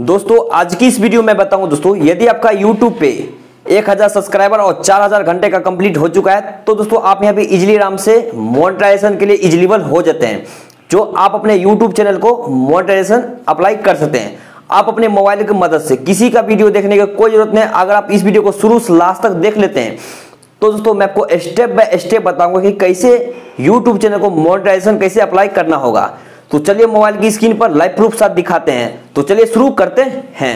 दोस्तों आज की इस वीडियो में बताऊं दोस्तों यदि आपका YouTube पे 1000 सब्सक्राइबर और 4000 घंटे का कंप्लीट हो चुका है तो दोस्तों आप यहाँ पे इजिली आराम से मोनिटाइजेशन के लिए इजिलीबल हो जाते हैं जो आप अपने YouTube चैनल को मोनिटाइजेशन अप्लाई कर सकते हैं आप अपने मोबाइल की मदद से किसी का वीडियो देखने की कोई जरूरत नहीं अगर आप इस वीडियो को शुरू से लास्ट तक देख लेते हैं तो दोस्तों मैं आपको स्टेप बाय स्टेप बताऊंगा कि कैसे यूट्यूब चैनल को मोनिटाइजेशन कैसे अप्लाई करना होगा तो चलिए मोबाइल की स्क्रीन पर लाइव प्रूफ साथ दिखाते हैं तो चलिए शुरू करते हैं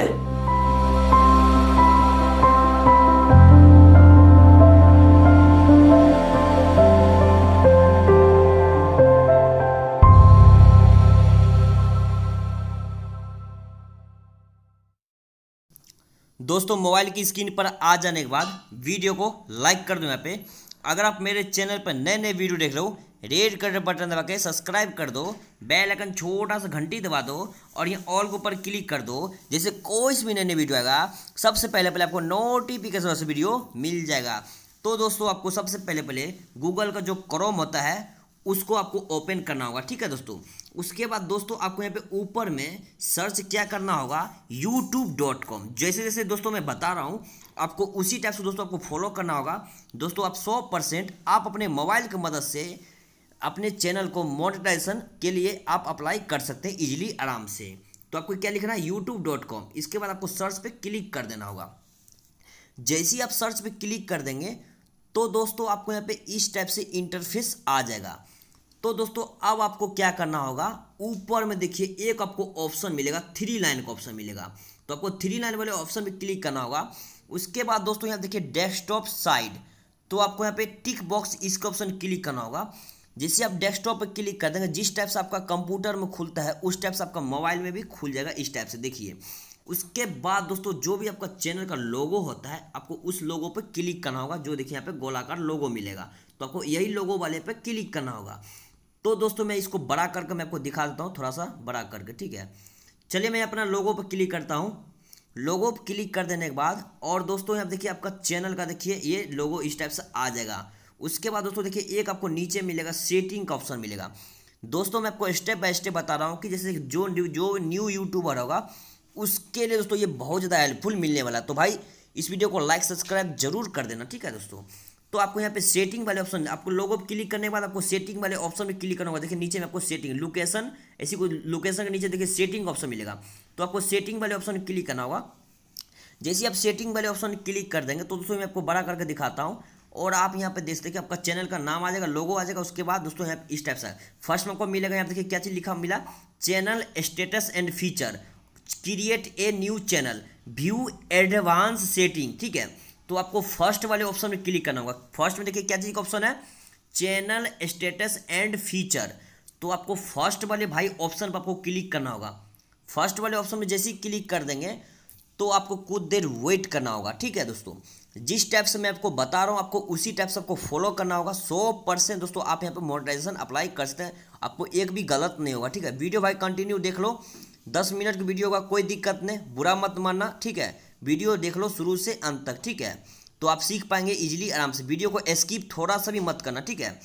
दोस्तों मोबाइल की स्क्रीन पर आ जाने के बाद वीडियो को लाइक कर दो यहाँ पे अगर आप मेरे चैनल पर नए नए वीडियो देख रहे हो रेड कलर बटन दबा के सब्सक्राइब कर दो बेल आइकन छोटा सा घंटी दबा दो और यहाँ ऑल के ऊपर क्लिक कर दो जैसे कोई भी नई नई वीडियो आएगा सबसे पहले पहले आपको नोटिफिकेशन से वीडियो मिल जाएगा तो दोस्तों आपको सबसे पहले पहले गूगल का जो क्रोम होता है उसको आपको ओपन करना होगा ठीक है दोस्तों उसके बाद दोस्तों आपको यहाँ पे ऊपर में सर्च क्या करना होगा यूट्यूब डॉट कॉम जैसे जैसे दोस्तों मैं बता रहा हूँ आपको उसी टाइप से दोस्तों आपको फॉलो करना होगा दोस्तों आप सौ परसेंट आप अपने मोबाइल की मदद से अपने चैनल को मोनिटाइजेशन के लिए आप अप्लाई कर सकते हैं इजीली आराम से तो आपको क्या लिखना है यूट्यूब डॉट कॉम इसके बाद आपको सर्च पे क्लिक कर देना होगा जैसे ही आप सर्च पे क्लिक कर देंगे तो दोस्तों आपको यहाँ पे इस टाइप से इंटरफेस आ जाएगा तो दोस्तों अब आपको क्या करना होगा ऊपर में देखिए एक आपको ऑप्शन मिलेगा थ्री लाइन का ऑप्शन मिलेगा तो आपको थ्री लाइन वाले ऑप्शन पर क्लिक करना होगा उसके बाद दोस्तों यहाँ देखिए डेस्कटॉप साइड तो आपको यहाँ पे टिक बॉक्स इसका ऑप्शन क्लिक करना होगा जैसे आप डेस्कटॉप पर क्लिक कर देंगे जिस टाइप से आपका कंप्यूटर में खुलता है उस टाइप से आपका मोबाइल में भी खुल जाएगा इस टाइप से देखिए उसके बाद दोस्तों जो भी आपका चैनल का लोगो होता है आपको उस लोगो पर क्लिक करना होगा जो देखिए यहाँ पे गोलाकार लोगो मिलेगा तो आपको यही लोगो वाले पे क्लिक करना होगा तो दोस्तों मैं इसको बड़ा करके मैं आपको दिखा देता हूँ थोड़ा सा बड़ा करके ठीक है चलिए मैं अपना लोगो पर क्लिक करता हूँ लोगो पर क्लिक कर देने के बाद और दोस्तों यहाँ देखिए आपका चैनल का देखिए ये लोगो इस टाइप से आ जाएगा उसके बाद दोस्तों देखिए एक आपको नीचे मिलेगा सेटिंग का ऑप्शन मिलेगा दोस्तों मैं आपको स्टेप बाय स्टेप बता रहा हूँ कि जैसे जो जो न्यू यूट्यूबर होगा उसके लिए दोस्तों ये बहुत ज़्यादा हेल्पफुल मिलने वाला तो भाई इस वीडियो को लाइक सब्सक्राइब जरूर कर देना ठीक है दोस्तों तो आपको यहाँ पे सेटिंग वाले ऑप्शन आपको लोगो पर क्लिक करने के बाद आपको सेटिंग वाले ऑप्शन में क्लिक करना होगा देखिए नीचे में आपको सेटिंग लोकेशन ऐसी कोई लोकेशन के नीचे देखिए सेटिंग ऑप्शन मिलेगा तो आपको सेटिंग वाले ऑप्शन क्लिक करना होगा जैसे आप सेटिंग वाले ऑप्शन क्लिक कर देंगे तो दोस्तों मैं आपको बड़ा करके दिखाता हूँ और आप यहाँ पे देख देखिए आपका चैनल का नाम आ जाएगा लोगो आ जाएगा उसके बाद दोस्तों यहाँ इस टाइप से फर्स्ट में आपको मिलेगा यहाँ देखिए क्या चीज़ लिखा मिला channel status and feature create a new channel view advance setting ठीक है तो आपको फर्स्ट वाले ऑप्शन में क्लिक करना होगा फर्स्ट में देखिए क्या चीज़ का ऑप्शन है चैनल स्टेटस एंड फीचर तो आपको फर्स्ट वाले भाई ऑप्शन पर आपको क्लिक करना होगा फर्स्ट वाले ऑप्शन में जैसे ही क्लिक कर देंगे तो आपको कुछ देर वेट करना होगा ठीक है दोस्तों जिस टाइप से मैं आपको बता रहा हूँ आपको उसी टाइप से आपको फॉलो करना होगा सौ परसेंट दोस्तों आप यहाँ पे मोनेटाइजेशन अप्लाई कर सकते हैं आपको एक भी गलत नहीं होगा ठीक है वीडियो भाई कंटिन्यू देख लो दस मिनट की वीडियो का कोई दिक्कत नहीं बुरा मत मानना ठीक है वीडियो देख लो शुरू से अंत तक ठीक है तो आप सीख पाएंगे ईजिली आराम से वीडियो को स्किप थोड़ा सा भी मत करना ठीक है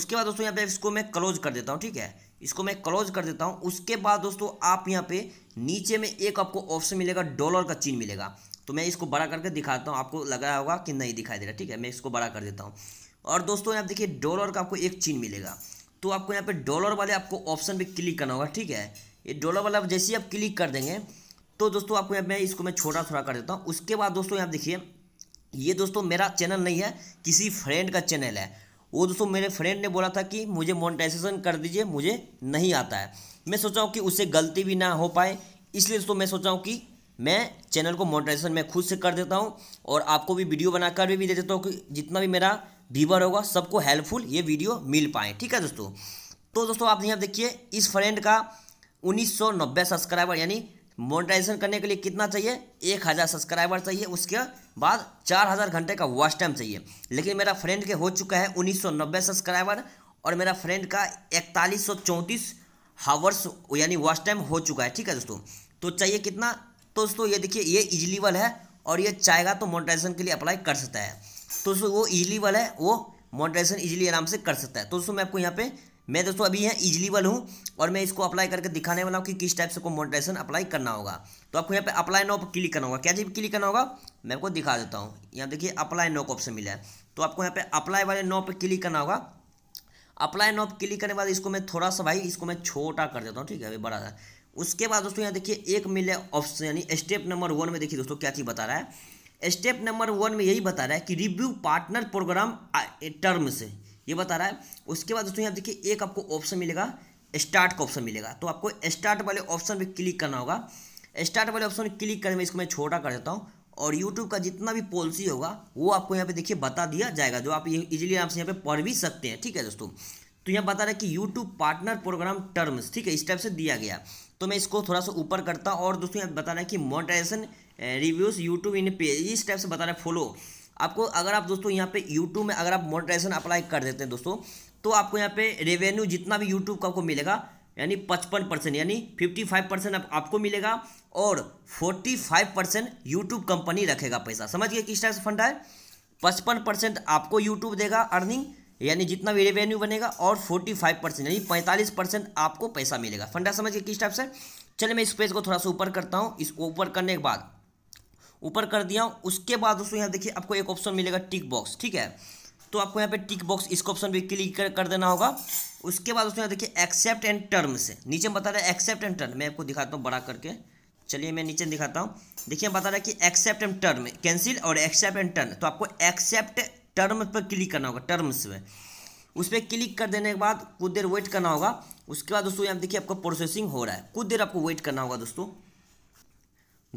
उसके बाद दोस्तों यहाँ पे इसको मैं क्लोज कर देता हूँ ठीक है इसको मैं क्लोज कर देता हूँ उसके बाद दोस्तों आप यहाँ पे नीचे में एक आपको ऑप्शन मिलेगा डॉलर का चिन्ह मिलेगा तो मैं इसको बड़ा करके दिखाता हूँ आपको लग रहा होगा कि नहीं दिखाई दे रहा ठीक है मैं इसको बड़ा कर देता हूँ और दोस्तों यहाँ देखिए डॉलर का आपको एक चिन्ह मिलेगा तो आपको यहाँ पे डॉलर वाले आपको ऑप्शन पर क्लिक करना होगा ठीक है ये डॉलर वाला जैसे ही आप क्लिक कर देंगे तो दोस्तों आपको यहाँ मैं इसको मैं छोटा थोड़ा कर देता हूँ उसके बाद दोस्तों यहाँ देखिए ये दोस्तों मेरा चैनल नहीं है किसी फ्रेंड का चैनल है वो दोस्तों मेरे फ्रेंड ने बोला था कि मुझे मोनिटाइजेशन कर दीजिए मुझे नहीं आता है मैं सोचा हूँ कि उससे गलती भी ना हो पाए इसलिए दोस्तों मैं सोचा हूँ कि मैं चैनल को मोटिवेशन मैं खुद से कर देता हूँ और आपको भी वीडियो बनाकर भी, भी दे देता हूँ कि जितना भी मेरा व्यूवर होगा सबको हेल्पफुल ये वीडियो मिल पाए ठीक है दोस्तों तो दोस्तों आप यहाँ देखिए इस फ्रेंड का उन्नीस सब्सक्राइबर यानी मोनिटाइजेशन करने के लिए कितना चाहिए एक हज़ार सब्सक्राइबर चाहिए उसके बाद चार हज़ार घंटे का वॉच टाइम चाहिए लेकिन मेरा फ्रेंड के हो चुका है 1990 सब्सक्राइबर और मेरा फ्रेंड का इकतालीस सौ चौंतीस हावर्स यानी वॉच टाइम हो चुका है ठीक है दोस्तों तो चाहिए कितना तो दोस्तों ये देखिए ये इजलीबल है और ये चाहेगा तो मोनिटाइजेशन के लिए अप्लाई कर सकता है तो दोस्तों वो इजलीबल है वो मोनिटाइजेशन इजली आराम से कर सकता है तो दोस्तों मैं आपको यहाँ पे मैं दोस्तों अभी यहाँ इजिलीबल हूँ और मैं इसको अप्लाई करके दिखाने वाला हूँ कि किस टाइप से को मोनिटाइजेशन अप्लाई करना होगा तो आपको यहाँ पे अप्लाई नॉप क्लिक करना होगा क्या जी क्लिक करना होगा मैं आपको दिखा देता हूँ यहाँ देखिए अप्लाई नॉप ऑप्शन मिला है तो आपको यहाँ पे अप्लाई वाले नॉप पर क्लिक करना होगा अप्लाई नॉप क्लिक करने के बाद इसको मैं थोड़ा सा भाई इसको मैं छोटा कर देता हूँ ठीक है अभी बड़ा सा उसके बाद दोस्तों यहाँ देखिए एक मिले ऑप्शन यानी स्टेप नंबर वन में देखिए दोस्तों क्या चीज़ बता रहा है स्टेप नंबर वन में यही बता रहा है कि रिव्यू पार्टनर प्रोग्राम टर्म से ये बता रहा है उसके बाद दोस्तों यहाँ देखिए एक आपको ऑप्शन मिलेगा स्टार्ट का ऑप्शन मिलेगा तो आपको स्टार्ट वाले ऑप्शन पर क्लिक करना होगा स्टार्ट वाले ऑप्शन क्लिक करने में इसको मैं छोटा कर देता हूँ और यूट्यूब का जितना भी पॉलिसी होगा वो आपको यहाँ पे देखिए बता दिया जाएगा जो आप ये इजीली आपसे यहाँ पे पढ़ भी सकते हैं ठीक है दोस्तों तो यहाँ बता रहा है कि यूट्यूब पार्टनर प्रोग्राम टर्म्स ठीक है इस टाइप से दिया गया तो मैं इसको थोड़ा सा ऊपर करता और दोस्तों यहाँ बता रहा है कि मोटाइजेशन रिव्यूज़ यूट्यूब इन पे इस टाइप से बता रहा है फॉलो आपको अगर आप दोस्तों यहाँ पे यूट्यूब में अगर आप मोटाइजेशन अप्लाई कर देते हैं दोस्तों तो आपको यहाँ पे रेवेन्यू जितना भी यूट्यूब का आपको मिलेगा यानी पचपन परसेंट यानी फिफ्टी फाइव परसेंट आप, आपको मिलेगा और forty five percent YouTube company रखेगा पैसा समझ गए किस टाइप से फंड है पचपन परसेंट आपको यूट्यूब देगा अर्निंग यानी जितना भी रेवेन्यू बनेगा और 45 परसेंट यानी 45 परसेंट आपको पैसा मिलेगा फंडा समझ के किस टाइप से चलिए मैं इस पेज को थोड़ा सा ऊपर करता हूँ इस ऊपर करने के बाद ऊपर कर दिया हूँ उसके बाद दोस्तों यहाँ देखिए आपको एक ऑप्शन मिलेगा टिक बॉक्स ठीक है तो आपको यहाँ पे टिक बॉक्स इसको ऑप्शन भी क्लिक कर, कर देना होगा उसके बाद उसमें देखिए एक्सेप्ट एंड टर्म्स नीचे बता रहा है एक्सेप्ट एंड टर्म मैं आपको दिखाता हूँ बड़ा करके चलिए मैं नीचे दिखाता हूँ देखिए बता रहा है कि एक्सेप्ट एंड टर्म कैंसिल और एक्सेप्ट एंड टर्न तो आपको एक्सेप्ट टर्म्स पर क्लिक करना होगा टर्म्स में उस पर क्लिक कर देने के बाद कुछ देर वेट करना होगा उसके बाद दोस्तों यहाँ देखिए आपका प्रोसेसिंग हो रहा है कुछ देर आपको वेट करना होगा दोस्तों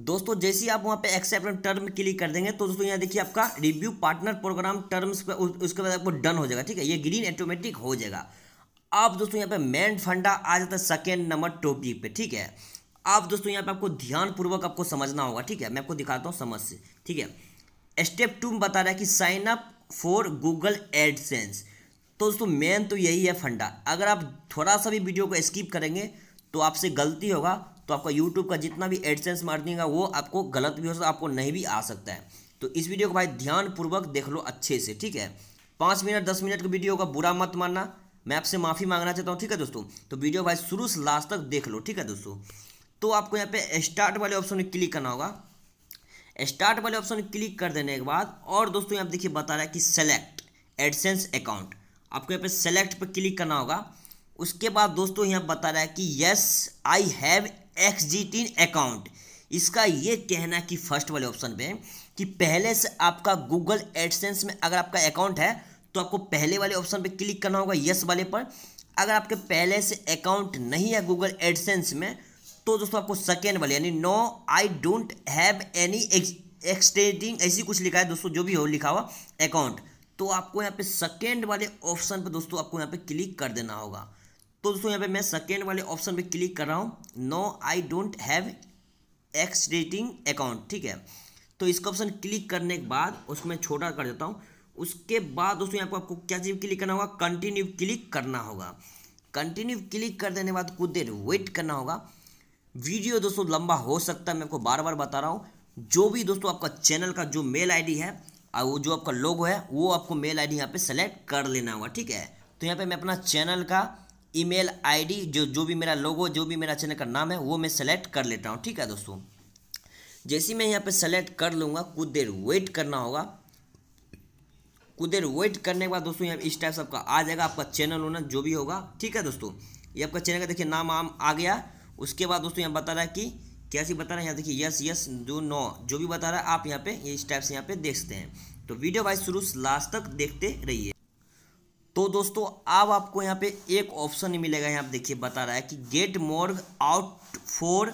दोस्तों जैसे ही आप वहाँ पे एक्सेप्ट टर्म क्लिक कर देंगे तो दोस्तों यहाँ देखिए आपका रिव्यू पार्टनर प्रोग्राम टर्म्स पे उसके बाद आपको डन हो जाएगा ठीक है ये ग्रीन ऑटोमेटिक हो जाएगा अब दोस्तों यहाँ पे मेन फंडा आ जाता है सेकेंड नंबर टॉपिक पे ठीक है अब दोस्तों यहाँ पे आपको ध्यानपूर्वक आपको समझना होगा ठीक है मैं आपको दिखाता हूँ समझ से ठीक है स्टेप टू में बता रहा है कि साइनअप फॉर गूगल एडसेंस तो दोस्तों मेन तो यही है फंडा अगर आप थोड़ा सा भी वीडियो को स्किप करेंगे तो आपसे गलती होगा तो आपका यूट्यूब का जितना भी एडसेंस मार है वो आपको गलत भी हो सकता है आपको नहीं भी आ सकता है तो इस वीडियो को भाई ध्यानपूर्वक देख लो अच्छे से ठीक है पाँच मिनट दस मिनट की वीडियो का बुरा मत मानना मैं आपसे माफ़ी मांगना चाहता हूँ ठीक है दोस्तों तो वीडियो भाई शुरू से लास्ट तक देख लो ठीक है दोस्तों तो आपको यहाँ पे स्टार्ट वाले ऑप्शन में क्लिक करना होगा स्टार्ट वाले ऑप्शन क्लिक कर देने के बाद और दोस्तों यहाँ देखिए बता रहा है कि सेलेक्ट एडसेंस अकाउंट आपको यहाँ पे सेलेक्ट पर क्लिक करना होगा उसके बाद दोस्तों यहाँ बता रहा है कि yes I have existing account इसका ये कहना कि फर्स्ट वाले ऑप्शन पे कि पहले से आपका गूगल एडसेंस में अगर आपका अकाउंट है तो आपको पहले वाले ऑप्शन पे क्लिक करना होगा यस वाले पर अगर आपके पहले से अकाउंट नहीं है गूगल एडसेंस में तो दोस्तों आपको सेकेंड वाले यानी no I don't have any extending ऐसी कुछ लिखा है दोस्तों जो भी हो लिखा हुआ अकाउंट तो आपको यहाँ पे सेकेंड वाले ऑप्शन पर दोस्तों आपको यहाँ पे क्लिक कर देना होगा तो दोस्तों यहाँ पे मैं सेकेंड वाले ऑप्शन पे क्लिक कर रहा हूँ no I don't have x rating account ठीक है तो इसका ऑप्शन क्लिक करने के बाद उसमें छोटा कर देता हूँ उसके बाद दोस्तों यहाँ पर आपको क्या चीज़ क्लिक करना होगा कंटिन्यू क्लिक करना होगा कंटिन्यू क्लिक कर देने के बाद कुछ देर वेट करना होगा वीडियो दोस्तों लंबा हो सकता है मैं आपको बार बार बता रहा हूँ जो भी दोस्तों आपका चैनल का जो मेल आईडी है और वो जो आपका लोगो है वो आपको मेल आईडी डी यहाँ पर सेलेक्ट कर लेना होगा ठीक है तो यहाँ पे मैं अपना चैनल का ईमेल आईडी जो जो भी मेरा लोगो जो भी मेरा चैनल का नाम है वो मैं सेलेक्ट कर लेता हूँ ठीक है दोस्तों जैसे मैं यहाँ पे सेलेक्ट कर लूँगा कुछ देर वेट करना होगा कुछ देर वेट करने के बाद दोस्तों यहाँ इस टाइप से आपका आ जाएगा आपका चैनल होना जो भी होगा ठीक है दोस्तों ये आपका चैनल का देखिए नाम आम आ गया उसके बाद दोस्तों यहाँ बता रहा है कि कैसे बता रहा है यहाँ देखिए यस यस दो नो जो भी बता रहा है आप यहाँ पे ये स्टेप्स यहाँ पे देख सकते हैं तो वीडियो वाइज शुरू लास्ट तक देखते रहिए तो दोस्तों अब आपको यहाँ पे एक ऑप्शन मिलेगा यहाँ देखिए बता रहा है कि get more out for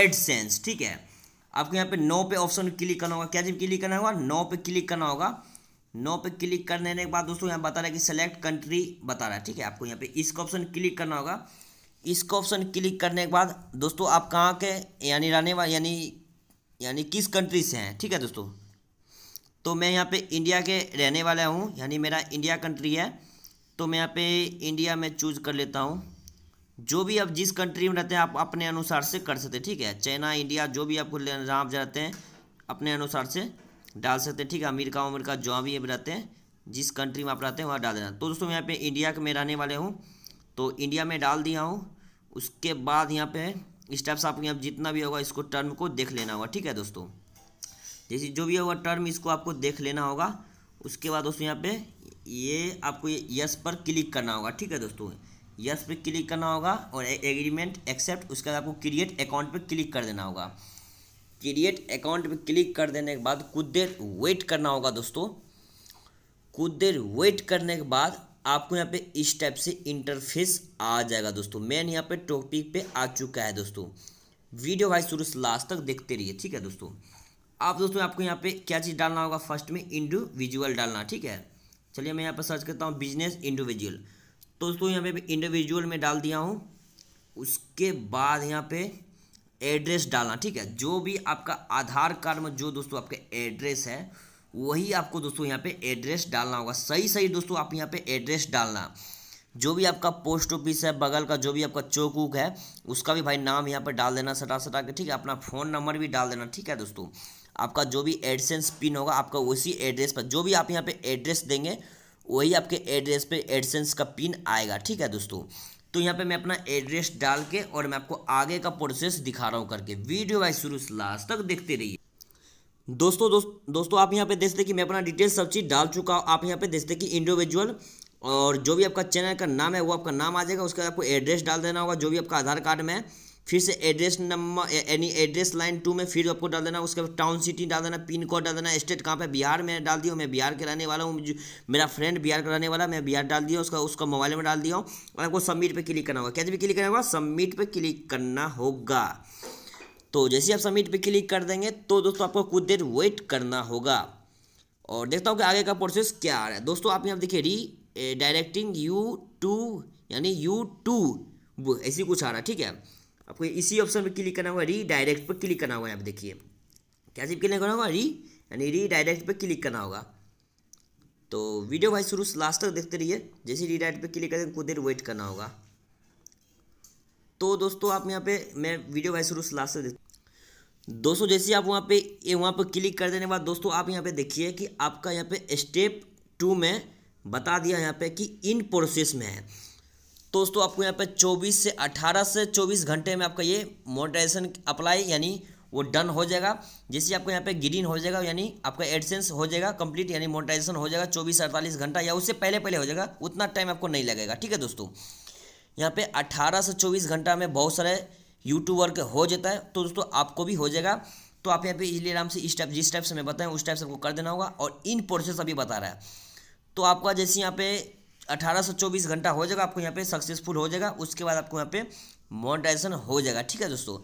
AdSense ठीक है आपको यहाँ पे नौ पे ऑप्शन क्लिक करना होगा क्या जब क्लिक करना होगा नौ पे क्लिक करना होगा नौ पे क्लिक करने के बाद दोस्तों यहाँ बता रहा है कि सेलेक्ट कंट्री बता रहा है ठीक है आपको यहाँ पे इसका ऑप्शन क्लिक करना होगा इसको ऑप्शन क्लिक करने के बाद दोस्तों आप कहाँ के यानी रहने वाले यानी यानी किस कंट्री से हैं ठीक है दोस्तों तो मैं यहाँ पे इंडिया के रहने वाला हूँ यानी मेरा इंडिया कंट्री है तो मैं यहाँ पे इंडिया में चूज कर लेता हूँ जो भी आप जिस कंट्री में रहते हैं आप अपने अनुसार से कर सकते हैं ठीक है चाइना इंडिया जो भी आपको जहाँ आप रहते हैं अपने अनुसार से डाल सकते हैं ठीक है अमेरिका अमेरिका जहाँ भी आप रहते हैं जिस कंट्री में आप रहते हैं वहाँ डाल देना तो दोस्तों मैं यहाँ पे इंडिया के में रहने वाले हूँ तो इंडिया में डाल दिया हूँ उसके बाद यहाँ पे स्टेप्स आपके यहाँ जितना भी होगा इसको टर्म को देख लेना होगा ठीक है दोस्तों जैसे जो भी होगा टर्म इसको आपको देख लेना होगा उसके बाद दोस्तों यहाँ पे ये आपको ये यस पर क्लिक करना होगा ठीक है दोस्तों यस पर क्लिक करना होगा और एग्रीमेंट एक्सेप्ट उसके बाद आपको क्रिएट अकाउंट पर क्लिक कर देना होगा क्रिएट अकाउंट पर क्लिक कर देने के बाद कुछ देर वेट करना होगा दोस्तों कुछ देर वेट करने के बाद आपको यहाँ पे इस टाइप से इंटरफेस आ जाएगा दोस्तों मेन यहाँ पे टॉपिक पे आ चुका है दोस्तों वीडियो भाई शुरू से लास्ट तक देखते रहिए ठीक है दोस्तों आप दोस्तों आपको यहाँ पे क्या चीज़ डालना होगा फर्स्ट में इंडिविजुअल डालना ठीक है चलिए मैं यहाँ पर सर्च करता हूँ बिजनेस इंडिविजुअल तो दोस्तों यहाँ पे इंडिविजुअल में डाल दिया हूँ उसके बाद यहाँ पे एड्रेस डालना ठीक है जो भी आपका आधार कार्ड में जो दोस्तों आपका एड्रेस है वही आपको दोस्तों यहाँ पे एड्रेस डालना होगा सही सही दोस्तों आप यहाँ पे एड्रेस डालना जो भी आपका पोस्ट ऑफिस है बगल का जो भी आपका चौक उक है उसका भी भाई नाम यहाँ पर डाल देना सटा सटा के ठीक है अपना फ़ोन नंबर भी डाल देना ठीक है दोस्तों आपका जो भी एडसेंस पिन होगा आपका उसी एड्रेस पर जो भी आप यहाँ पर एड्रेस देंगे वही आपके एड्रेस पर एडसेंस का पिन आएगा ठीक है दोस्तों तो यहाँ पे मैं अपना एड्रेस डाल के और मैं आपको आगे का प्रोसेस दिखा रहा हूँ करके वीडियो वाइज शुरू से लास्ट तक देखते रहिए दोस्तों दोस्त दोस्तों आप यहाँ पे देख सकते कि मैं अपना डिटेल सब चीज़ डाल चुका हूँ आप यहाँ पे देख सकते कि इंडिविजुअल और जो भी आपका चैनल का नाम है वो आपका नाम आ जाएगा उसके बाद आपको एड्रेस डाल देना होगा जो भी आपका आधार कार्ड में है फिर से एड्रेस नंबर यानी एड्रेस लाइन टू में फिर आपको डाल देना उसके बाद टाउन सिटी डाल देना पिन कोड डाल देना स्टेट कहाँ पे बिहार में डाल दिया मैं बिहार के रहने वाला हूँ मेरा फ्रेंड बिहार का रहने वाला मैं बिहार डाल दिया उसका उसका मोबाइल में डाल दिया हूँ और आपको सबमिट पर क्लिक करना होगा कैसे भी क्लिक करना होगा सबमिट पर क्लिक करना होगा तो जैसे आप सबमिट पे क्लिक कर देंगे तो दोस्तों आपको कुछ देर वेट करना होगा और देखता हूँ कि आगे का प्रोसेस क्या आ रहा है दोस्तों आप यहाँ देखिए री डायरेक्टिंग यू टू यानी यू टू ऐसी कुछ आ रहा है ठीक है आपको इसी ऑप्शन पर क्लिक करना होगा री डायरेक्ट पर क्लिक करना होगा यहाँ देखिए क्या सिर्फ क्लिक करना होगा री यानी री डायरेक्ट पर क्लिक करना होगा तो वीडियो भाई शुरू से लास्ट तक देखते रहिए जैसे री डायरेक्ट पर क्लिक करेंगे कुछ देर वेट करना होगा तो दोस्तों आप यहाँ पे मैं वीडियो वाइस रूस लास्ट से देख दोस्तों जैसे आप वहाँ पे ये वहाँ पर क्लिक कर देने के बाद दोस्तों आप यहाँ पे देखिए कि आपका यहाँ पे स्टेप टू में बता दिया यहाँ पे कि इन प्रोसेस में है दोस्तों आपको यहाँ पे 24 से 18 से 24 घंटे में आपका ये मोनेटाइजेशन अप्लाई यानी वो डन हो जाएगा जैसे आपको यहाँ पे ग्रीन हो जाएगा यानी आपका एडसेंस हो जाएगा कंप्लीट यानी मोटाइजेशन हो जाएगा चौबीस अड़तालीस घंटा या उससे पहले पहले हो जाएगा उतना टाइम आपको नहीं लगेगा ठीक है दोस्तों यहाँ पे 18 से 24 घंटा में बहुत सारे यूट्यूब वर्क हो जाता है तो दोस्तों आपको भी हो जाएगा तो आप यहाँ पे इजली आराम से इस टाइप जिस टाइप से मैं बताएं उस टाइप से आपको कर देना होगा और इन प्रोसेस अभी बता रहा है तो आपका जैसे यहाँ पे अठारह से चौबीस घंटा हो जाएगा आपको यहाँ पे सक्सेसफुल हो जाएगा उसके बाद आपको यहाँ पे मोनिटाइजेशन हो जाएगा ठीक है दोस्तों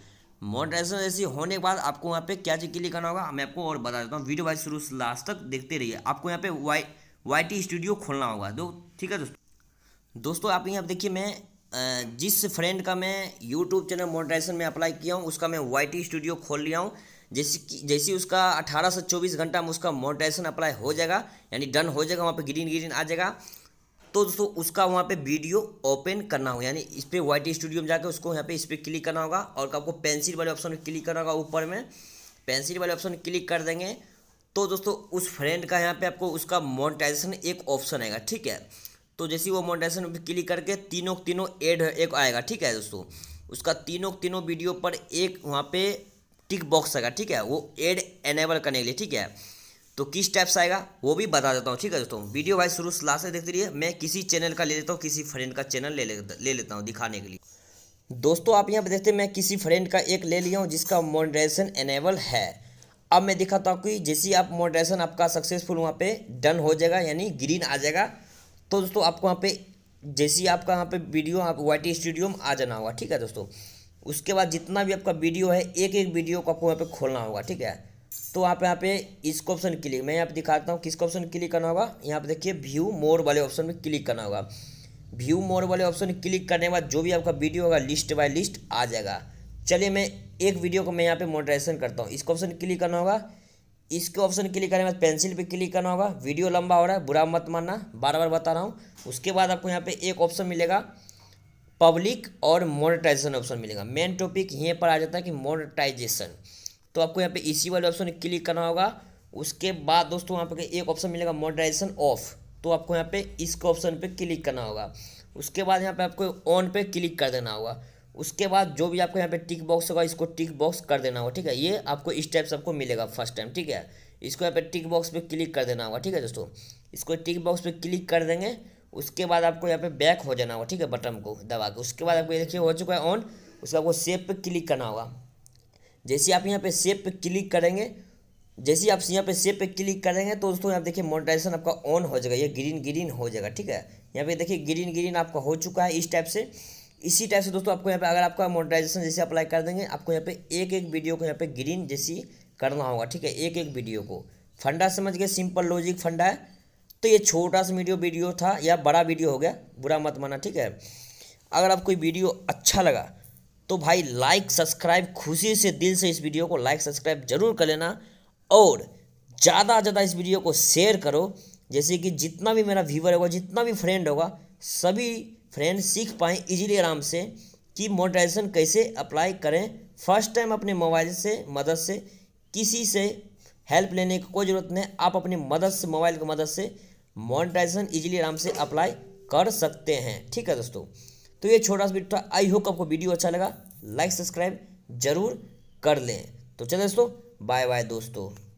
मोनिटाइजेशन जैसे होने के बाद आपको यहाँ पे क्या चीज़ के लिए करना होगा मैं आपको और बता देता हूँ वीडियो वाइज शुरू से लास्ट तक देखते रहिए आपको यहाँ पे वाई वाई टी स्टूडियो खोलना होगा दो ठीक है दोस्तों दोस्तों आप यहाँ देखिए मैं जिस फ्रेंड का मैं यूट्यूब चैनल मोनेटाइजेशन में अप्लाई किया हूँ उसका मैं वाई स्टूडियो खोल लिया हूँ जैसे जैसे उसका 18 से 24 घंटा में उसका मोनेटाइजेशन अप्लाई हो जाएगा यानी डन हो जाएगा वहाँ पे ग्रीन ग्रीन आ जाएगा तो दोस्तों उसका वहाँ पे वीडियो ओपन करना होगा यानी इस पर वाई स्टूडियो में जाकर उसको यहाँ पे इस पर क्लिक करना होगा और आपको पेंसिल वाले ऑप्शन में क्लिक करना होगा ऊपर में पेंसिल वाले ऑप्शन क्लिक कर देंगे तो दोस्तों उस फ्रेंड का यहाँ पे आपको उसका मोनिटाइजेशन एक ऑप्शन आएगा ठीक है तो जैसे वो मोनेटाइजेशन पर क्लिक करके तीनों तीनों एड एक आएगा ठीक है दोस्तों उसका तीनों तीनों वीडियो पर एक वहाँ पे टिक बॉक्स आएगा ठीक है वो एड एनेबल करने के लिए ठीक है तो किस टाइप से आएगा वो भी बता देता हूँ ठीक है दोस्तों वीडियो भाई शुरू से लास्ट से देखते रहिए मैं किसी चैनल का ले लेता हूँ किसी फ्रेंड का चैनल ले ले, लेता हूँ दिखाने के लिए दोस्तों आप यहाँ पर देखते हैं मैं किसी फ्रेंड का एक ले लिया हूँ जिसका मोनिटाइजेशन एनेबल है अब मैं दिखाता हूँ कि जैसे आप मोनिटाइजेशन आपका सक्सेसफुल वहाँ पे डन हो जाएगा यानी ग्रीन आ जाएगा तो दोस्तों आपको वहाँ पे जैसे ही आपका यहाँ पे वीडियो आप वाई टी स्टूडियो में आ जाना होगा ठीक है दोस्तों उसके बाद जितना भी आपका वीडियो है एक एक वीडियो को आपको यहाँ पे खोलना होगा ठीक है तो आप यहाँ पे इसको ऑप्शन क्लिक मैं यहाँ पे दिखाता हूँ किसका ऑप्शन क्लिक करना होगा यहाँ पे देखिए व्यू मोर वाले ऑप्शन में क्लिक करना होगा व्यू मोर वाले ऑप्शन क्लिक करने के बाद जो भी आपका वीडियो होगा लिस्ट बाय लिस्ट आ जाएगा चलिए मैं एक वीडियो को मैं यहाँ पे मोडरेशन करता हूँ इसको ऑप्शन क्लिक करना होगा इसके ऑप्शन क्लिक करने के बाद पेंसिल पे क्लिक करना होगा वीडियो लंबा हो रहा है बुरा मत मानना बार बार बता रहा हूँ उसके बाद आपको यहाँ पे एक ऑप्शन मिलेगा पब्लिक और मोनेटाइजेशन ऑप्शन मिलेगा मेन टॉपिक यहीं पर आ जाता है कि मोनेटाइजेशन तो आपको यहाँ पे इसी वाले ऑप्शन क्लिक करना होगा उसके बाद दोस्तों यहाँ पे एक ऑप्शन मिलेगा मोनेटाइजेशन ऑफ तो आपको यहाँ पे इसके ऑप्शन पर क्लिक करना होगा उसके बाद यहाँ पे आपको ऑन पर क्लिक कर देना होगा उसके बाद जो भी आपको यहाँ पे टिक बॉक्स होगा इसको टिक बॉक्स कर देना होगा ठीक है ये आपको इस टाइप से आपको मिलेगा फर्स्ट टाइम ठीक है इसको यहाँ पे टिक बॉक्स पे क्लिक कर देना होगा ठीक है दोस्तों इसको टिक बॉक्स पे क्लिक कर देंगे उसके बाद आपको यहाँ पे बैक हो जाना होगा ठीक है बटन को दबा के उसके बाद आपको ये देखिए हो चुका है ऑन उसके आपको सेप पे क्लिक करना होगा जैसे आप यहाँ पर सेप पे क्लिक करेंगे जैसे आप यहाँ पे सेप पे क्लिक करेंगे तो दोस्तों यहाँ देखिए मोनेटाइजेशन आपका ऑन हो जाएगा ये ग्रीन ग्रीन हो जाएगा ठीक है यहाँ पे देखिए ग्रीन ग्रीन आपका हो चुका है इस टाइप से इसी टाइप से दोस्तों आपको यहाँ पे अगर आपका मोनेटाइजेशन जैसे अप्लाई कर देंगे आपको यहाँ पे एक एक वीडियो को यहाँ पे ग्रीन जैसी करना होगा ठीक है एक एक वीडियो को फंडा समझ गए सिंपल लॉजिक फंडा है तो ये छोटा सा वीडियो वीडियो था या बड़ा वीडियो हो गया बुरा मत माना ठीक है अगर आपको वीडियो अच्छा लगा तो भाई लाइक सब्सक्राइब खुशी से दिल से इस वीडियो को लाइक सब्सक्राइब जरूर कर लेना और ज़्यादा ज़्यादा इस वीडियो को शेयर करो जैसे कि जितना भी मेरा व्यूवर होगा जितना भी फ्रेंड होगा सभी फ्रेंड सीख पाएँ इजीली आराम से कि मोनेटाइजेशन कैसे अप्लाई करें फर्स्ट टाइम अपने मोबाइल से मदद से किसी से हेल्प लेने की कोई ज़रूरत नहीं आप अपनी मदद से मोबाइल की मदद से मोनेटाइजेशन इजीली आराम से अप्लाई कर सकते हैं ठीक है दोस्तों तो ये छोटा सा वीडियो था आई होप आपको वीडियो अच्छा लगा लाइक सब्सक्राइब ज़रूर कर लें तो चलो दोस्तों बाय बाय दोस्तों